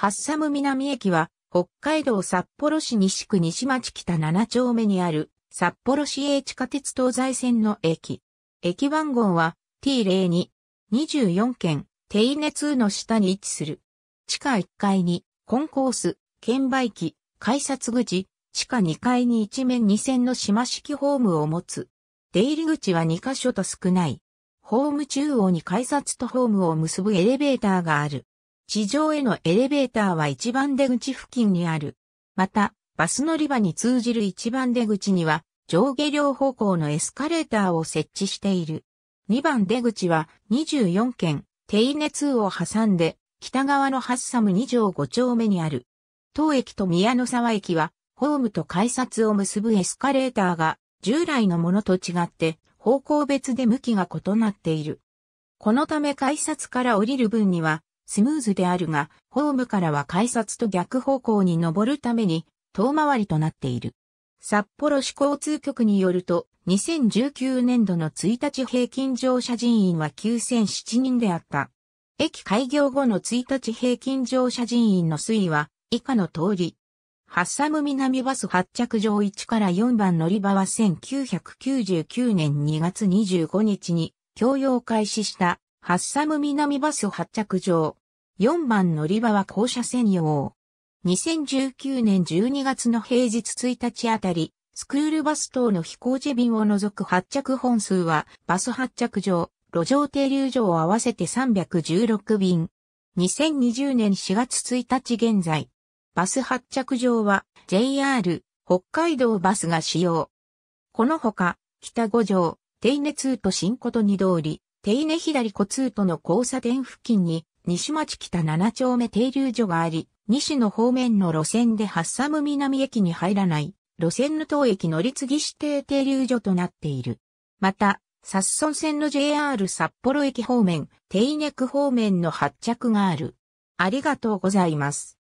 ハッサム南駅は、北海道札幌市西区西町北7丁目にある、札幌市営地下鉄東西線の駅。駅番号は T02、24件、手稲通の下に位置する。地下1階に、コンコース、券売機、改札口、地下2階に一面2線の島式ホームを持つ。出入り口は2カ所と少ない。ホーム中央に改札とホームを結ぶエレベーターがある。地上へのエレベーターは一番出口付近にある。また、バス乗り場に通じる一番出口には、上下両方向のエスカレーターを設置している。2番出口は24軒、手稲2を挟んで、北側のハッサム2条5丁目にある。当駅と宮の沢駅は、ホームと改札を結ぶエスカレーターが、従来のものと違って、方向別で向きが異なっている。このため改札から降りる分には、スムーズであるが、ホームからは改札と逆方向に登るために、遠回りとなっている。札幌市交通局によると、2019年度の1日平均乗車人員は9007人であった。駅開業後の1日平均乗車人員の推移は、以下の通り。ハッサム南バス発着場1から4番乗り場は1999年2月25日に、共用開始した、ハッサム南バス発着場。4番乗り場は校舎専用。2019年12月の平日1日あたり、スクールバス等の飛行時便を除く発着本数は、バス発着場、路上停留場を合わせて316便。2020年4月1日現在、バス発着場は JR 北海道バスが使用。このほか、北五条、手稲通と新琴二通り、手稲左小通との交差点付近に西町北7丁目停留所があり、西の方面の路線でハッサム南駅に入らない路線の当駅乗り継ぎ指定停留所となっている。また、サッソン線の JR 札幌駅方面、テイネク方面の発着がある。ありがとうございます。